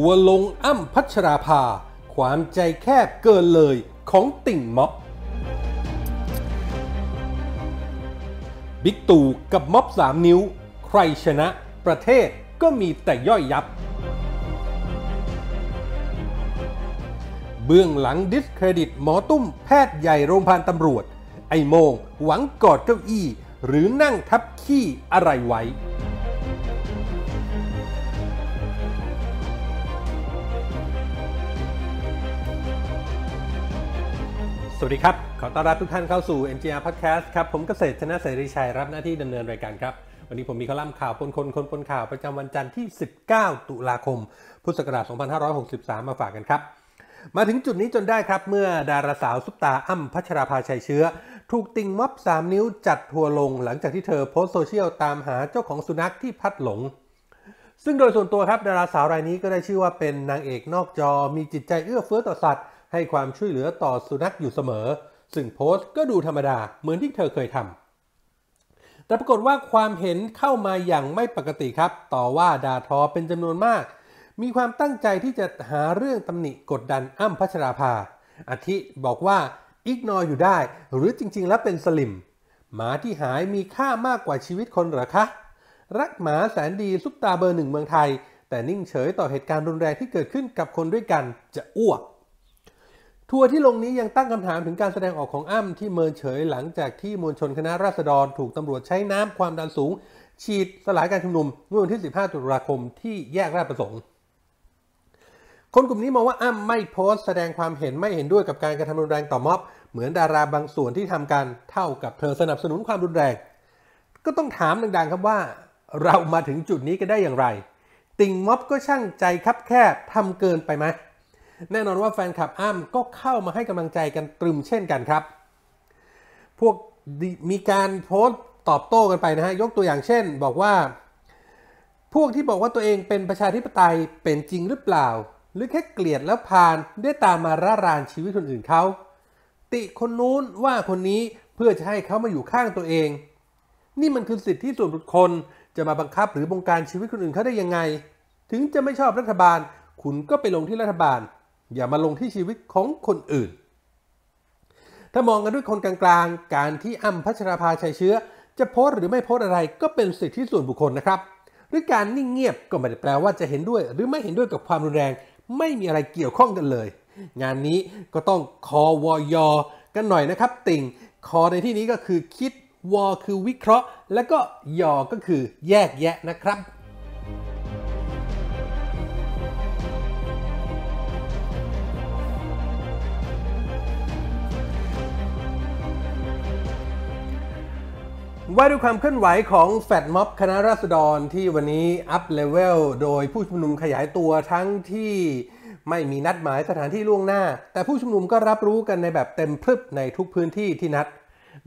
ัวลงอ้ำพัชราภา ความใจแคบเกินเลยของติ่งม็อบบิ๊กตู่กับม็อบสามนิ้ว ใครชนะประเทศก็มีแต่ย่อยยับ เบื้องหลังดิสเครดิตหมอตุ้มแพทย์ใหญ่โรงพยาบาลตำรวจ ไอโมงหวังกอดเก้าอี้ หรือนั่งทับขี้อะไรไว้วัสดีครับ ขอต้อนรับทุกท่านเข้าสู่ MGR Podcast ครับ ผมเกษตรชนะเสรีชัยรับหน้าที่ดำเนินรายการครับ วันนี้ผมมีคอลัมน์ข่าวปนคนคนปนข่าวประจำวันจันทร์ที่ 19 ตุลาคม พุทธศักราช2563 มาฝากกันครับ มาถึงจุดนี้จนได้ครับ เมื่อดาราสาวซุปตาอ้ำพัชราภาชัยเชื้อ ถูกติงม็อบ 3 นิ้วจัดทัวลง หลังจากที่เธอโพสโซเชียลตามหาเจ้าของสุนัขที่พัดหลง ซึ่งโดยส่วนตัวครับดาราสาวรายนี้ก็ได้ชื่อว่าเป็นนางเอกนอกจอ มีจิตใจเอื้อเฟื้อต่อสัตว์ให้ความช่วยเหลือต่อสุนัขอยู่เสมอ ซึ่งโพสต์ก็ดูธรรมดาเหมือนที่เธอเคยทำ แต่ปรากฏว่าความเห็นเข้ามาอย่างไม่ปกติครับ ต่อว่าดาทอเป็นจำนวนมาก มีความตั้งใจที่จะหาเรื่องตำหนิกดดันอ้ำพัชราภาอาทิบอกว่าอิกนออยู่ได้ หรือจริง ๆ แล้วเป็นสลิม หมาที่หายมีค่ามากกว่าชีวิตคนหรอคะ รักหมาแสนดีซุปตาเบอร์หนึ่งเมืองไทย แต่นิ่งเฉยต่อเหตุการณ์รุนแรงที่เกิดขึ้นกับคนด้วยกันจะอ้วกทัวร์ที่ลงนี้ยังตั้งคำถามถึงการแสดงออกของอ้ำที่เมินเฉยหลังจากที่มวลชนคณะราษฎรถูกตำรวจใช้น้ำความดันสูง ฉีดสลายการชุมนุมเมื่อวันที่ 15 ตุลาคมที่แยกราชประสงค์ คนกลุ่มนี้มองว่าอ้ำไม่โพสแสดงความเห็นไม่เห็นด้วยกับการกระทำรุนแรงต่อม็อบ เหมือนดาราบางส่วนที่ทำกันเท่ากับเธอสนับสนุนความรุนแรงก็ต้องถามดังๆ ครับว่า เรามาถึงจุดนี้กันได้อย่างไรติ่งม็อบก็ช่างใจคับแคบทำเกินไปไหมแน่นอนว่าแฟนคลับอ้ำก็เข้ามาให้กำลังใจกันตรึมเช่นกันครับ พวกมีการโพสต์ตอบโต้กันไปนะฮะ ยกตัวอย่างเช่นบอกว่า พวกที่บอกว่าตัวเองเป็นประชาธิปไตยเป็นจริงหรือเปล่า หรือแค่เกลียดแล้วพานได้ตามมาร่ารานชีวิตคนอื่นเขาติคนนู้นว่าคนนี้เพื่อจะให้เขามาอยู่ข้างตัวเอง นี่มันคือสิทธิส่วนบุคคลจะมาบังคับหรือบงการชีวิตคนอื่นเขาได้ยังไง ถึงจะไม่ชอบรัฐบาลคุณก็ไปลงที่รัฐบาลอย่ามาลงที่ชีวิตของคนอื่น ถ้ามองกันด้วยคนกลาง ๆ การที่อ้ำพัชราภาชัยเชื้อ จะโพสหรือไม่โพสอะไรก็เป็นสิทธิส่วนบุคคลนะครับ หรือการนิ่งเงียบก็ไม่ได้แปลว่าจะเห็นด้วย หรือไม่เห็นด้วยกับความรุนแรงไม่มีอะไรเกี่ยวข้องกันเลย งานนี้ก็ต้องคอวอยอกันหน่อยนะครับติ่ง คอในที่นี้ก็คือคิดวอคือวิเคราะห์ และก็ยอก็คือแยกแยะนะครับว่าด้วยความเคลื่อนไหวของแฟดม็อบคณะราษฎรที่วันนี้ อัพเลเวล โดยผู้ชุมนุมขยายตัวทั้งที่ไม่มีนัดหมายสถานที่ล่วงหน้า แต่ผู้ชุมนุมก็รับรู้กันในแบบเต็มพลึบในทุกพื้นที่ที่นัด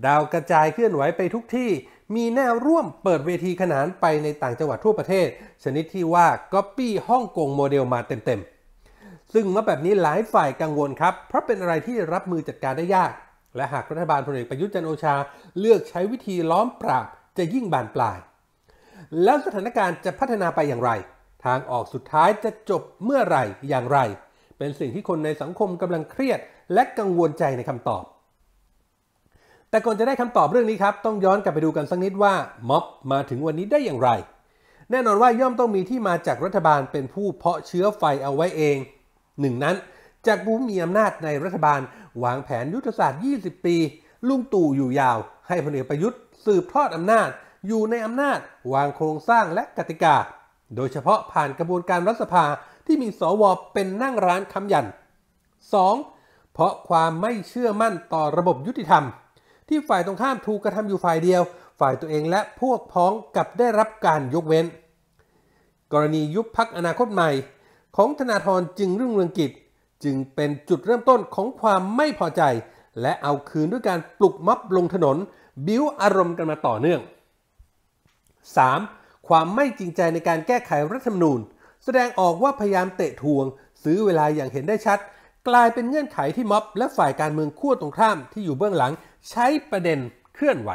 ดาวกระจายเคลื่อนไหวไปทุกที่มีแนวร่วมเปิดเวทีขนานไปในต่างจังหวัดทั่วประเทศ ชนิดที่ว่าก๊อปปี้ฮ่องกงโมเดลมาเต็มๆซึ่งเมื่อแบบนี้หลายฝ่ายกังวลครับเพราะเป็นอะไรที่รับมือจัดการได้ยากและหากรัฐบาลพลเอกประยุทธ์จันโอชา เลือกใช้วิธีล้อมปราบ จะยิ่งบานปลาย แล้วสถานการณ์จะพัฒนาไปอย่างไร ทางออกสุดท้ายจะจบเมื่อไหร่อย่างไร เป็นสิ่งที่คนในสังคมกำลังเครียด และกังวลใจในคำตอบ แต่ก่อนจะได้คำตอบเรื่องนี้ครับ ต้องย้อนกลับไปดูกันสักนิดว่าม็อบมาถึงวันนี้ได้อย่างไร แน่นอนว่าย่อมต้องมีที่มาจากรัฐบาลเป็นผู้เพาะเชื้อไฟเอาไว้เองหนึ่ง นั้น จากผู้มีอำนาจในรัฐบาลวางแผนยุทธศาสตร์ 20 ปี ลุงตู่อยู่ยาว ให้พลเอกประยุทธ์สืบทอดอำนาจ อยู่ในอำนาจ วางโครงสร้างและกติกา โดยเฉพาะผ่านกระบวนการรัฐสภาที่มีสวเป็นนั่งร้านคำยัน 2. เพราะความไม่เชื่อมั่นต่อระบบยุติธรรม ที่ฝ่ายตรงข้ามถูกกระทำอยู่ฝ่ายเดียว ฝ่ายตัวเองและพวกพ้องกับได้รับการยกเว้น กรณียุบพักอนาคตใหม่ ของธนาธรจึงรุ่งเรืองกิจจึงเป็นจุดเริ่มต้นของความไม่พอใจ และเอาคืนด้วยการปลุกม็อบลงถนน บิ้วอารมณ์กันมาต่อเนื่อง 3. ความไม่จริงใจในการแก้ไขรัฐธรรมนูญแสดงออกว่าพยายามเตะทวง ซื้อเวลาอย่างเห็นได้ชัด กลายเป็นเงื่อนไขที่ม็อบและฝ่ายการเมืองขั้วตรงข้ามที่อยู่เบื้องหลัง ใช้ประเด็นเคลื่อนไหว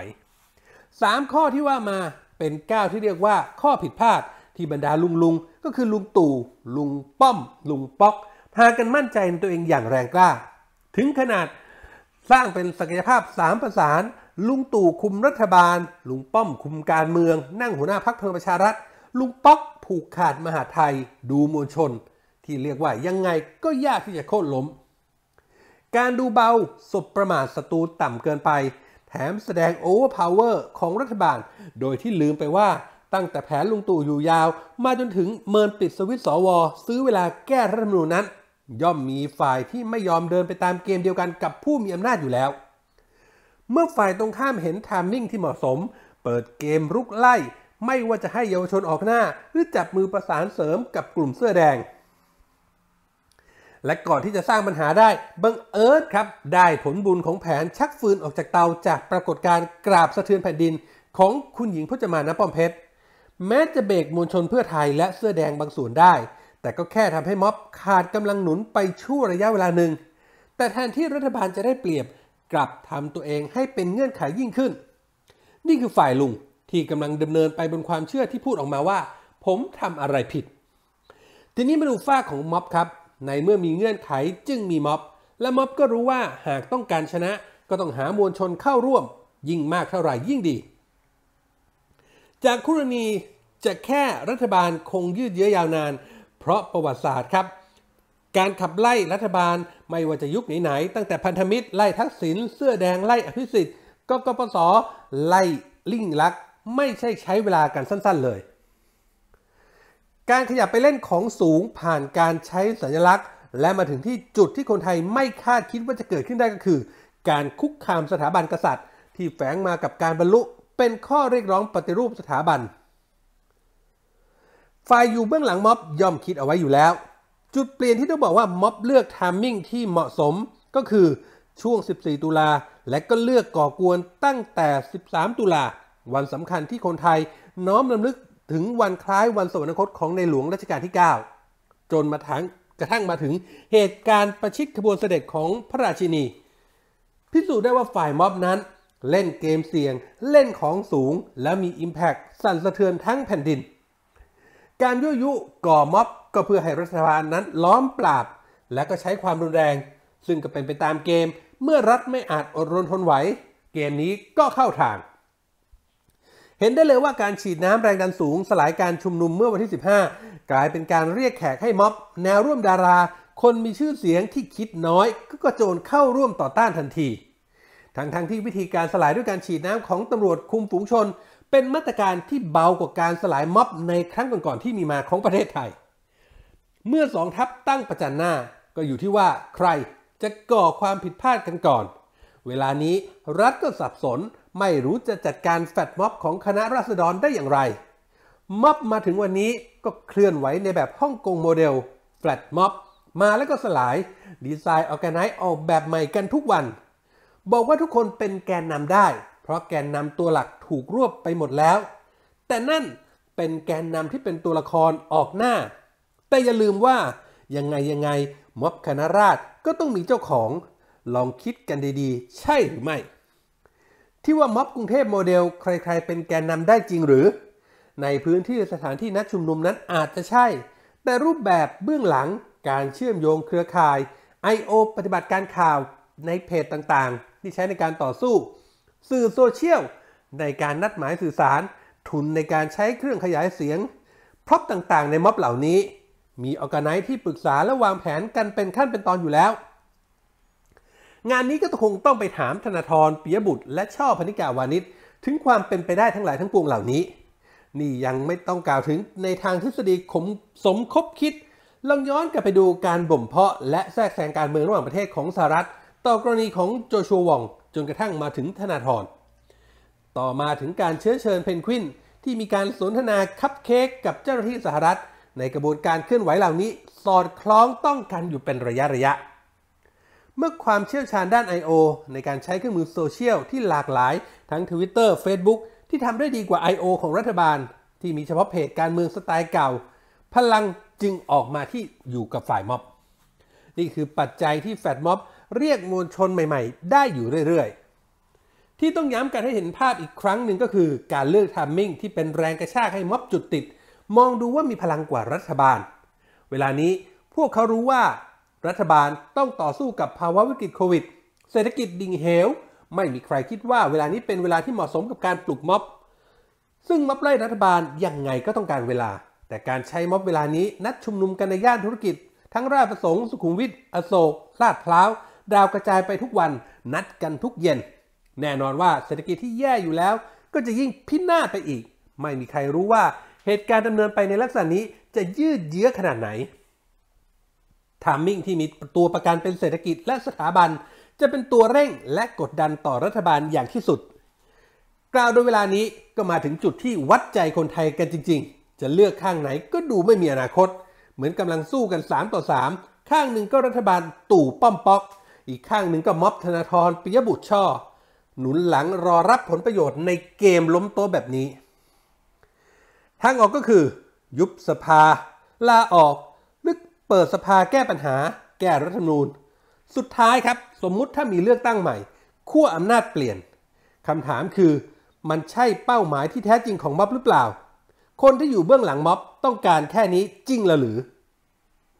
3ข้อที่ว่ามาเป็นก้าวที่เรียกว่า ข้อผิดพลาด ที่บรรดาลุงลุงก็คือลุงตู่ลุงป้อม ลุงป๊อกพากันมั่นใจในตัวเองอย่างแรงกล้า ถึงขนาด สร้างเป็นศักยภาพสามประสาน ลุงตู่คุมรัฐบาล ลุงป้อมคุมการเมือง นั่งหัวหน้าพักพลังประชารัฐ ลุงป๊อกผูกขาดมหาไทย ดูมวลชน ที่เรียกว่ายังไงก็ยากที่จะโค่นล้มการดูเบา สบประมาทศัตรูต่ำเกินไป แถมแสดงโอเวอร์พาวเวอร์ของรัฐบาลโดยที่ลืมไปว่าตั้งแต่แผนลุงตู่อยู่ยาว มาจนถึงเมินปิดสวิตสวอซื้อเวลาแก้รัฐมนูญนั้นย่อมมีฝ่ายที่ไม่ยอมเดินไปตามเกมเดียวกันกับผู้มีอำนาจอยู่แล้ว เมื่อฝ่ายตรงข้ามเห็นทามมิ่งที่เหมาะสม เปิดเกมรุกไล่ ไม่ว่าจะให้เยาวชนออกหน้าหรือจับมือประสานเสริมกับกลุ่มเสื้อแดง และก่อนที่จะสร้างปัญหาได้บังเอิญครับ ได้ผลบุญของแผนชักฟืนออกจากเตาจากปรากฏการณ์กราบสะเทือนแผ่นดิน ของคุณหญิงพจมานณป้อมเพชรแม้จะเบรกมวลชนเพื่อไทยและเสื้อแดงบางส่วนได้แต่ก็แค่ทำให้ม็อบ ขาดกำลังหนุนไปชั่วระยะเวลาหนึ่ง แต่แทนที่รัฐบาลจะได้เปรียบกลับทำตัวเองให้เป็นเงื่อนไขยยิ่งขึ้น นี่คือฝ่ายลุงที่กำลังดำเนินไปบนความเชื่อที่พูดออกมาว่า ผมทำอะไรผิด ทีนี้มาดูฝ้าของม็อบครับ ในเมื่อมีเงื่อนไขจึงมีม็อบ และม็อบก็รู้ว่าหากต้องการชนะก็ต้องหามวลชนเข้าร่วม ยิ่งมากเท่าไหร่ยิ่งดี จากคุรณีจะแค่รัฐบาลคงยืดเยื้อยาวนานเพราะประวัติศาสตร์ครับ การขับไล่รัฐบาลไม่ว่าจะยุคไหนๆตั้งแต่พันธมิตร ไล่ทักษิณเสื้อแดงไล่อภิสิทธิ์กกปสไล่ลิ่งลักไม่ใช่ใช้เวลากันสั้นๆเลย การขยับไปเล่นของสูงผ่านการใช้สัญลักษณ์ และมาถึงที่จุดที่คนไทยไม่คาดคิดว่าจะเกิดขึ้นได้ก็คือ การคุกคามสถาบันกษัตริย์ ที่แฝงมากับการบรรลุเป็นข้อเรียกร้องปฏิรูปสถาบันฝ่ายอยู่เบื้องหลังม็อบย่อมคิดเอาไว้อยู่แล้ว จุดเปลี่ยนที่ต้องบอกว่าม็อบเลือกทามมิ่งที่เหมาะสม ก็คือช่วง 14 ตุลา และก็เลือกก่อกวนตั้งแต่ 13 ตุลา วันสำคัญที่คนไทย น้อมรำลึกถึงวันคล้ายวันสวรรคตของในหลวงรัชกาลที่ 9 จนมาทั้ง กระทั่งมาถึงเหตุการณ์ประชิดขบวนเสด็จของพระราชินีพิสูจน์ได้ว่าฝ่ายม็อบนั้น เล่นเกมเสี่ยง เล่นของสูง และมีอิมแพกสั่นสะเทือนทั้งแผ่นดินการยั่วยุก่อม็อบ ก็เพื่อให้รัฐบาลนั้นล้อมปราบ และก็ใช้ความรุนแรง ซึ่งก็เป็นไปตามเกม เมื่อรัฐไม่อาจอดรนทนไหว เกมนี้ก็เข้าทาง เห็นได้เลยว่าการฉีดน้ำแรงดันสูง สลายการชุมนุมเมื่อวันที่15 กลายเป็นการเรียกแขกให้ม็อบ แนวร่วมดารา คนมีชื่อเสียงที่คิดน้อย ก็กระโจนเข้าร่วมต่อต้านทันทีทั้งๆทที่วิธีการสลายด้วยการฉีดน้ำของตำรวจคุมฝูงชนเป็นมาตรการที่เบากว่าการสลายม็อบในครั้งก่อนๆที่มีมาของประเทศไทย เมื่อสองทัพตั้งประจันหน้า ก็อยู่ที่ว่าใครจะก่อความผิดพลาดกันก่อน เวลานี้รัฐก็สับสนไม่รู้จะจัดการแฟดม็อบของคณะราษฎรได้อย่างไร ม็อบมาถึงวันนี้ก็เคลื่อนไหวในแบบฮ่องกงโมเดลแฟลตม็อบมาแล้วก็สลาย ดีไซน์ออแกไนซ์ออกแบบใหม่กันทุกวัน บอกว่าทุกคนเป็นแกนนำได้เพราะแกนนำตัวหลักถูกรวบไปหมดแล้ว แต่นั่นเป็นแกนนำที่เป็นตัวละครออกหน้า แต่อย่าลืมว่ายังไงยังไงม็อบคณะราษฎรก็ต้องมีเจ้าของ ลองคิดกันดีๆ ใช่หรือไม่ ที่ว่าม็อบกรุงเทพโมเดลใครๆเป็นแกนนำได้จริงหรือ ในพื้นที่สถานที่นัดชุมนุมนั้นอาจจะใช่ แต่รูปแบบเบื้องหลังการเชื่อมโยงเครือข่าย I.O. ปฏิบัติการข่าวในเพจต่างๆ ที่ใช้ในการต่อสู้สื่อโซเชียลในการนัดหมายสื่อสาร ทุนในการใช้เครื่องขยายเสียงพร็อพต่างๆ ในม็อบเหล่านี้ มีออกไนท์ที่ปรึกษา และวางแผนกันเป็นขั้นเป็นตอนอยู่แล้ว งานนี้ก็คงต้องไปถามธนาธรปิยบุตรและช่อพนิกาวานิชถึงความเป็นไปได้ทั้งหลายทั้งปวงเหล่านี้ นี่ยังไม่ต้องกล่าวถึงในทางทฤษฎีขมสมคบคิดลองย้อนกลับไปดูการบ่มเพาะและแทรกแซงการเมืองระหว่างประเทศของสหรัฐ ต่อกรณีของโจชัววองจนกระทั่งมาถึงธนาธร ต่อมาถึงการเชื้อเชิญเพนควินที่มีการสนทนาคัพเค้กกับเจ้าหน้าที่สหรัฐ ในกระบวนการเคลื่อนไหวเหล่านี้ สอดคล้องต้องกันอยู่เป็นระยะระยะ เมื่อความเชี่ยวชาญด้าน I.O. ในการใช้เครื่องมือโซเชียลที่หลากหลาย ทั้ง Twitter Facebook ที่ทำได้ดีกว่า I.O. ของรัฐบาล ที่มีเฉพาะเพจการเมืองสไตล์เก่า พลังจึงออกมาที่อยู่กับฝ่ายม็อบนี่คือปัจจัยที่แฟดม็อบเรียกมวลชนใหม่ๆ ได้อยู่เรื่อย ๆ ที่ต้องย้ำกันให้เห็นภาพอีกครั้งหนึ่งก็คือการเลือกทัมมิ่งที่เป็นแรงกระชากให้ม็อบจุดติด มองดูว่ามีพลังกว่ารัฐบาล เวลานี้พวกเขารู้ว่า รัฐบาลต้องต่อสู้กับภาวะวิกฤตโควิด เศรษฐกิจดิ่งเหวไม่มีใครคิดว่า เวลานี้เป็นเวลาที่เหมาะสมกับการปลุกม็อบซึ่งม็อบไล่รัฐบาลยังไงก็ต้องการเวลา แต่การใช้ม็อบเวลานี้นัดชุมนุมกันในย่านธุรกิจ ทั้งราชประสงค์สุขุมวิทอโศกลาดพร้าวดาวกระจายไปทุกวันนัดกันทุกเย็น แน่นอนว่าเศรษฐกิจที่แย่อยู่แล้วก็จะยิ่งพินาศไปอีก ไม่มีใครรู้ว่าเหตุการณ์ดำเนินไปในลักษณะนี้จะยืดเยื้อขนาดไหน ทามมิ่งที่มีตัวประกันเป็นเศรษฐกิจและสถาบัน จะเป็นตัวเร่งและกดดันต่อรัฐบาลอย่างที่สุด กล่าวโดยเวลานี้ก็มาถึงจุดที่วัดใจคนไทยกันจริงๆ จะเลือกข้างไหนก็ดูไม่มีอนาคต เหมือนกำลังสู้กัน3ต่อ3 ข้างหนึ่งก็รัฐบาลตู่ป้อมป๊อกอีกข้างหนึ่งก็ม็อบธนาธรปิยบุตรช่อ หนุนหลังรอรับผลประโยชน์ในเกมล้มโต๊ะแบบนี้ทางออกก็คือ ยุบสภา ลาออกหรือเปิดสภาแก้ปัญหา แก้รัฐธรรมนูญสุดท้ายครับ สมมุติถ้ามีเลือกตั้งใหม่ขั้วอำนาจเปลี่ยนคำถามคือ มันใช่เป้าหมายที่แท้จริงของม็อบหรือเปล่า คนที่อยู่เบื้องหลังม็อบต้องการแค่นี้จริงหรือ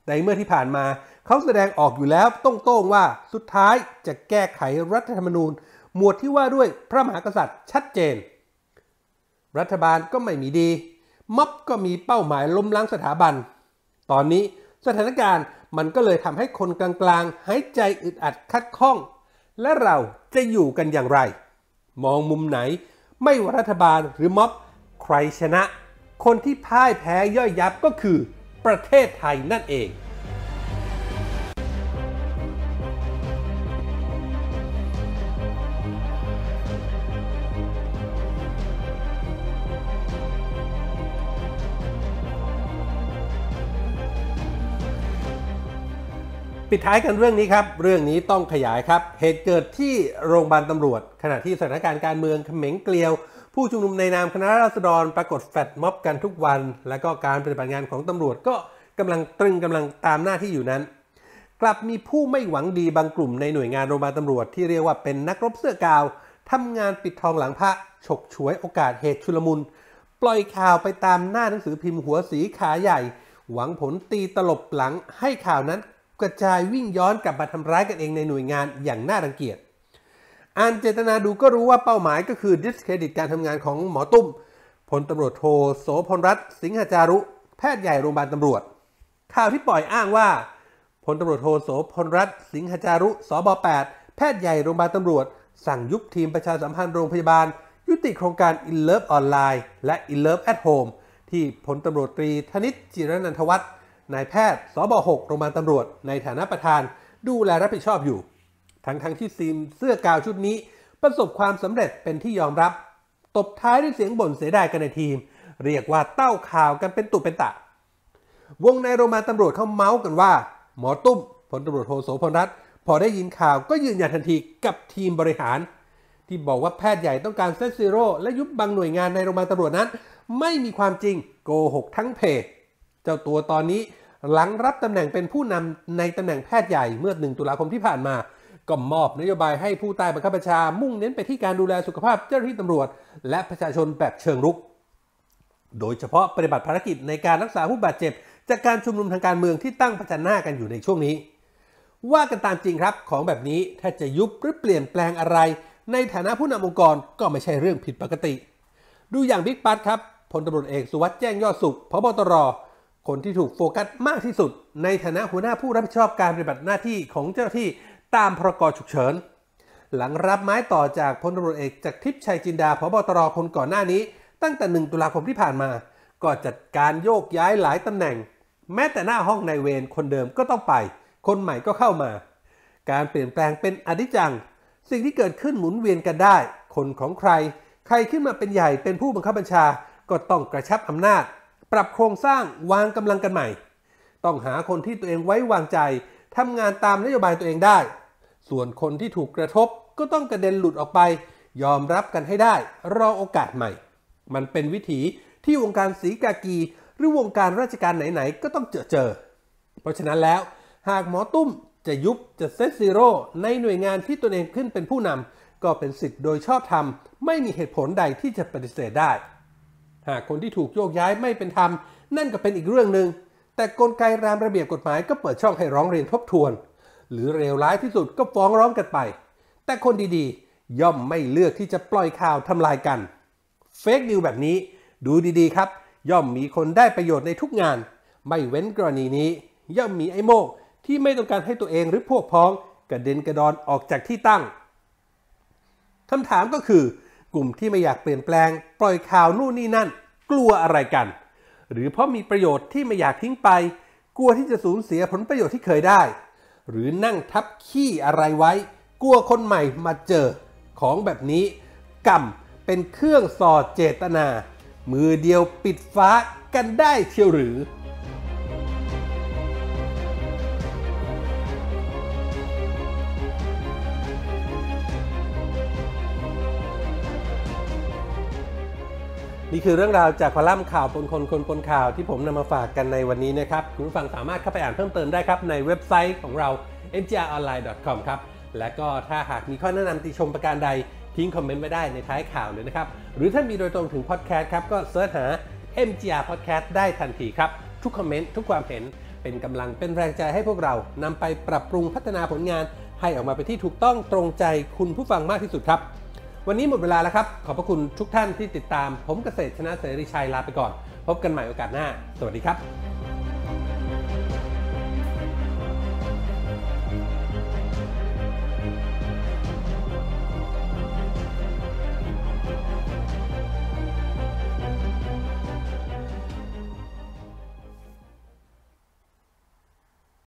ในเมื่อที่ผ่านมาเขาแสดงออกอยู่แล้วต้องโต้งว่าสุดท้ายจะแก้ไขรัฐธรรมนูญ หมวดที่ว่าด้วยพระมหากษัตริย์ชัดเจน รัฐบาลก็ไม่มีดี ม็อบก็มีเป้าหมายล้มล้างสถาบัน ตอนนี้สถานการณ์มันก็เลยทำให้คนกลางๆหายใจอึดอัดคัดข้อง และเราจะอยู่กันอย่างไร มองมุมไหนไม่ว่ารัฐบาลหรือม็อบใครชนะ คนที่พ่ายแพ้ย่อยยับก็คือประเทศไทยนั่นเองปิดท้ายกันเรื่องนี้ครับ เรื่องนี้ต้องขยายครับ เหตุเกิดที่โรงพยาบาลตำรวจ ขณะที่สถานการณ์การเมืองเขม็งเกลียว ผู้ชุมนุมในนามคณะราษฎรปรากฏแฟดม็อบกันทุกวัน และก็การปฏิบัติงานของตำรวจ ก็กำลังตรึงกำลังตามหน้าที่อยู่นั้น กลับมีผู้ไม่หวังดีบางกลุ่มในหน่วยงานโรงพยาบาลตำรวจที่เรียกว่าเป็นนักรบเสื้อกาวทำงานปิดทองหลังพระ ฉกฉวยโอกาสเหตุชุลมุน ปล่อยข่าวไปตามหน้าหนังสือพิมพ์หัวสีขาใหญ่ หวังผลตีตลบหลังให้ข่าวนั้นกระจายวิ่งย้อนกลับมาทำร้ายกันเองในหน่วยงานอย่างน่ารังเกียจอ่านเจตนาดูก็รู้ว่าเป้าหมายก็คือดิสเครดิตการทำงานของหมอตุ้ม พลตำรวจโทโสพลรัตน์สิงหจารุ แพทย์ใหญ่โรงพยาบาลตำรวจ ข่าวที่ปล่อยอ้างว่าพลตำรวจโทโสพลรัตน์สิงหจารุ สบ8แพทย์ใหญ่โรงพยาบาลตำรวจ สั่งยุบทีมประชาสัมพันธ์โรงพยาบาล ยุติโครงการ In Love Online และ In Love at Home ที่พลตำรวจตรีธนิตจิรนันทวัฒน์นายแพทย์ สบ 6 โรงพยาบาลตำรวจ ในฐานะประธาน ดูแลรับผิดชอบอยู่ ทั้งทั้งที่ซีมเสื้อกาวชุดนี้ ประสบความสำเร็จเป็นที่ยอมรับ ตบท้ายด้วยเสียงบ่นเสียดายกันในทีม เรียกว่าเต้าข่าวกันเป็นตุเป็นตะ วงในโรงพยาบาลตำรวจเขาเมาส์กันว่า หมอตุ้มพลตำรวจโทโสพลรัตน์พอได้ยินข่าวก็ยืนยันทันทีกับทีมบริหาร ที่บอกว่าแพทย์ใหญ่ต้องการเซตซีโร่และยุบบางหน่วยงานในโรงพยาบาลตำรวจนั้น ไม่มีความจริงโกหกทั้งเพจเจ้าตัวตอนนี้หลังรับตำแหน่งเป็นผู้นำในตำแหน่งแพทย์ใหญ่เมื่อ1ตุลาคมที่ผ่านมา ก็มอบนโยบายให้ผู้ใต้บังคับบัญชา มุ่งเน้นไปที่การดูแลสุขภาพเจ้าหน้าที่ตำรวจ และประชาชนแบบเชิงรุก โดยเฉพาะปฏิบัติภารกิจ ในการรักษาผู้บาดเจ็บจากการชุมนุมทางการเมืองที่ตั้งประจันหน้ากันอยู่ในช่วงนี้ ว่ากันตามจริงครับ ของแบบนี้ถ้าจะยุบหรือเปลี่ยนแปลงอะไร ในฐานะผู้นำองค์กรก็ไม่ใช่เรื่องผิดปกติ ดูอย่างบิ๊กปั๊ดครับพลตำรวจเอกสุวัสด์แจ้งยอดสุขพบตรคนที่ถูกโฟกัสมากที่สุด ในฐานะหัวหน้าผู้รับผิดชอบการปฏิบัติหน้าที่ของเจ้าหน้าที่ตามพรกฉุกเฉินหลังรับไม้ต่อจากพลตำรวจเอกจากทิพย์ชัยจินดาพบตรคนก่อนหน้านี้ ตั้งแต่หนึ่งตุลาคมที่ผ่านมา ก็จัดการโยกย้ายหลายตำแหน่ง แม้แต่หน้าห้องนายเวรคนเดิมก็ต้องไป คนใหม่ก็เข้ามา การเปลี่ยนแปลงเป็นอธิจจัง สิ่งที่เกิดขึ้นหมุนเวียนกันได้ คนของใคร ใครขึ้นมาเป็นใหญ่เป็นผู้บังคับบัญชาก็ต้องกระชับอำนาจปรับโครงสร้างวางกำลังกันใหม่ ต้องหาคนที่ตัวเองไว้วางใจทำงานตามนโยบายตัวเองได้ ส่วนคนที่ถูกกระทบก็ต้องกระเด็นหลุดออกไป ยอมรับกันให้ได้รอโอกาสใหม่ มันเป็นวิถีที่วงการสีกากีหรือวงการราชการไหน ๆ ก็ต้องเจอเจอ เพราะฉะนั้นแล้ว หากหมอตุ้มจะยุบจะเซตซีโร่ในหน่วยงานที่ตนเองขึ้นเป็นผู้นำก็เป็นสิทธิ์โดยชอบธรรมไม่มีเหตุผลใดที่จะปฏิเสธได้หากคนที่ถูกโยกย้ายไม่เป็นธรรมนั่นก็เป็นอีกเรื่องหนึง่งแต่กลไกรามระเบียบกฎหมายก็เปิดช่องให้ร้องเรียนทบทวน หรือเร็วร้ายที่สุดก็ฟ้องร้องกันไป แต่คนดีๆ ย่อมไม่เลือกที่จะปล่อยข่าวทำลายกันเฟกนิวแบบนี้ ดูดีๆครับ ย่อมมีคนได้ประโยชน์ในทุกงาน ไม่เว้นกรณีนี้ย่อมมีไอ้โมกที่ไม่ต้องการให้ตัวเองหรือพวกพ้องกระเด็นกระดอนออกจากที่ตั้งคำถามก็คือกลุ่มที่ไม่อยากเปลี่ยนแปลงปล่อยข่าวนู่นนี่นั่น กลัวอะไรกัน หรือเพราะมีประโยชน์ที่ไม่อยากทิ้งไป กลัวที่จะสูญเสียผลประโยชน์ที่เคยได้ หรือนั่งทับขี้อะไรไว้ กลัวคนใหม่มาเจอของแบบนี้ กรรมเป็นเครื่องสอดเจตนา มือเดียวปิดฟ้ากันได้เชียวหรือนี่คือเรื่องราวจากคอลัมน์ข่าวปนคนคนปนข่าวที่ผมนำมาฝากกันในวันนี้นะครับคุณผู้ฟังสามารถเข้าไปอ่านเพิ่มเติมได้ครับ ในเว็บไซต์ของเรา mgronline.com ครับและก็ถ้าหากมีข้อแนะนำติชมประการใดทิ้งคอมเมนต์ไว้ได้ในท้ายข่าวเลยนะครับหรือถ้ามีโดยตรงถึงพอดแคสต์ครับก็เสิร์ชหา MGR Podcast ได้ทันทีครับ ทุกคอมเมนต์ทุกความเห็นเป็นกำลังเป็นแรงใจให้พวกเรานำไปปรับปรุงพัฒนาผลงานให้ออกมาเป็นที่ถูกต้องตรงใจคุณผู้ฟังมากที่สุดครับวันนี้หมดเวลาแล้วครับ ขอบพระคุณทุกท่านที่ติดตามผมเกษตร ชนะเสรีชัยลาไปก่อน พบกันใหม่โอกาสหน้า สวัสดีครับ